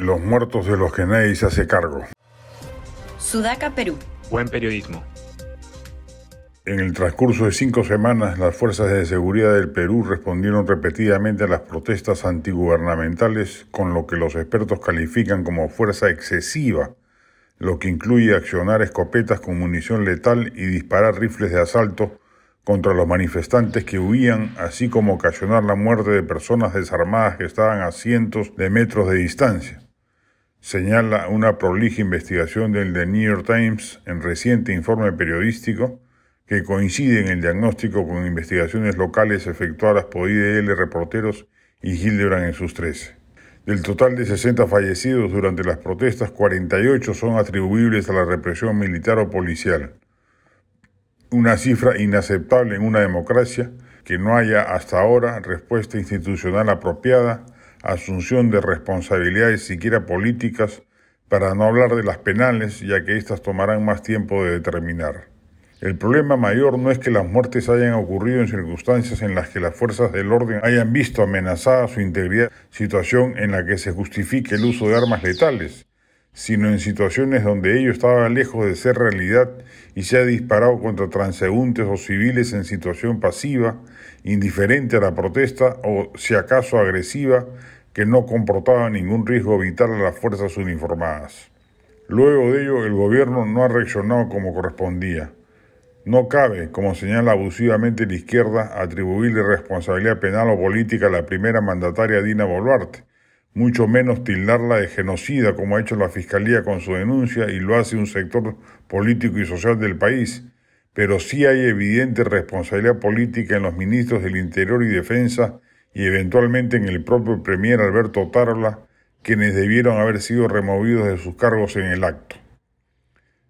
Los muertos de los que nadie se hace cargo. Sudaca, Perú. Buen periodismo. En el transcurso de cinco semanas, las fuerzas de seguridad del Perú respondieron repetidamente a las protestas antigubernamentales con lo que los expertos califican como fuerza excesiva, lo que incluye accionar escopetas con munición letal y disparar rifles de asalto contra los manifestantes que huían, así como ocasionar la muerte de personas desarmadas que estaban a cientos de metros de distancia señala una prolija investigación del The New York Times en reciente informe periodístico que coincide en el diagnóstico con investigaciones locales efectuadas por IDL Reporteros y Hildebrand en sus 13. Del total de 60 fallecidos durante las protestas, 48 son atribuibles a la represión militar o policial. Una cifra inaceptable en una democracia que no haya hasta ahora respuesta institucional apropiada asunción de responsabilidades siquiera políticas, para no hablar de las penales, ya que éstas tomarán más tiempo de determinar. El problema mayor no es que las muertes hayan ocurrido en circunstancias en las que las fuerzas del orden hayan visto amenazada su integridad, situación en la que se justifique el uso de armas letales, sino en situaciones donde ello estaba lejos de ser realidad y se ha disparado contra transeúntes o civiles en situación pasiva, indiferente a la protesta o, si acaso, agresiva, que no comportaba ningún riesgo vital a las fuerzas uniformadas. Luego de ello, el gobierno no ha reaccionado como correspondía. No cabe, como señala abusivamente la izquierda, atribuirle responsabilidad penal o política a la primera mandataria Dina Boluarte, mucho menos tildarla de genocida como ha hecho la Fiscalía con su denuncia y lo hace un sector político y social del país, pero sí hay evidente responsabilidad política en los ministros del Interior y Defensa y eventualmente en el propio Premier Alberto Tarla, quienes debieron haber sido removidos de sus cargos en el acto.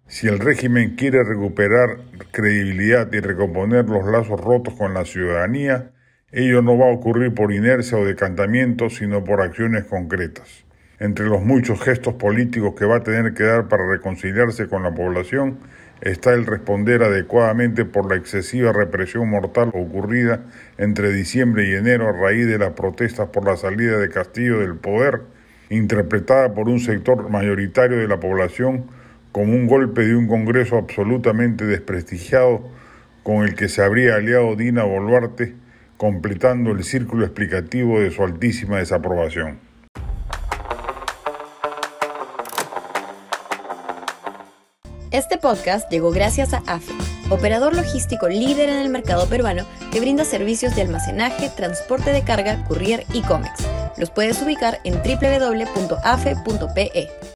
Si el régimen quiere recuperar credibilidad y recomponer los lazos rotos con la ciudadanía, Ello no va a ocurrir por inercia o decantamiento, sino por acciones concretas. Entre los muchos gestos políticos que va a tener que dar para reconciliarse con la población está el responder adecuadamente por la excesiva represión mortal ocurrida entre diciembre y enero a raíz de las protestas por la salida de Castillo del poder, interpretada por un sector mayoritario de la población como un golpe de un Congreso absolutamente desprestigiado con el que se habría aliado Dina Boluarte completando el círculo explicativo de su altísima desaprobación. Este podcast llegó gracias a AFE, operador logístico líder en el mercado peruano que brinda servicios de almacenaje, transporte de carga, courier y cómics. Los puedes ubicar en www.afe.pe.